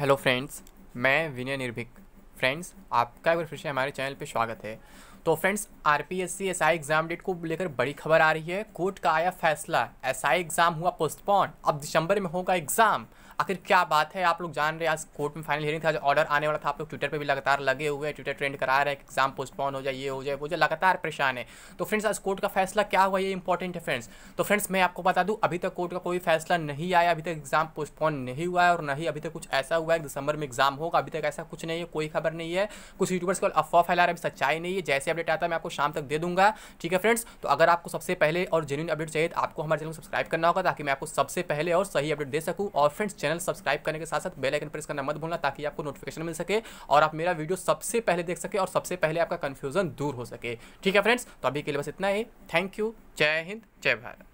hello friends मैं विनय निर्भिक friends आपका एक बार फिर से हमारे चैनल पर स्वागत है तो friends R P S C S I exam date को लेकर बड़ी खबर आ रही है कोर्ट का आया फैसला एस आई एग्ज़ाम हुआ पोस्टपोन अब दिसंबर में होगा एग्ज़ाम आखिर क्या बात है आप लोग जान रहे हैं आज कोर्ट में फाइनल हियरिंग था आज ऑर्डर आने वाला था आप लोग ट्विटर पे भी लगातार लगे हुए हैं ट्विटर ट्रेंड करा रहे हैं एग्जाम पोस्टपोन हो जाए ये हो जाए वो जाए लगातार परेशान है तो फ्रेंड्स आज कोर्ट का फैसला क्या हुआ ये इंपॉर्टेंट है फ्रेंड्स तो फ्रेंड्स मैं आपको बता दूँ अभी तक कोर्ट का कोई फैसला नहीं आया अभी तक एग्जाम पोस्टपोन नहीं हुआ है और नहीं अभी तक कुछ ऐसा हुआ है दिसंबर में एग्जाम होगा अभी तक ऐसा कुछ नहीं है कोई खबर नहीं है कुछ यूट्यूबर्स को अफवाह फैला रहा है सच्चाई नहीं है जैसे अपडेट आता है मैं आपको शाम तक दे दूंगा ठीक है फ्रेंड्स तो अगर आपको सबसे पहले और जेन्यून अपडेट चाहिए तो आपको हमारे चैनल को सब्सक्राइब करना होगा ताकि मैं आपको सबसे पहले और सही अपडेट दे सकूँ और फ्रेंड्स चैनल सब्सक्राइब करने के साथ साथ बेल आइकन प्रेस करना मत भूलना ताकि आपको नोटिफिकेशन मिल सके और आप मेरा वीडियो सबसे पहले देख सके और सबसे पहले आपका कन्फ्यूजन दूर हो सके ठीक है फ्रेंड्स तो अभी के लिए बस इतना ही थैंक यू जय हिंद जय भारत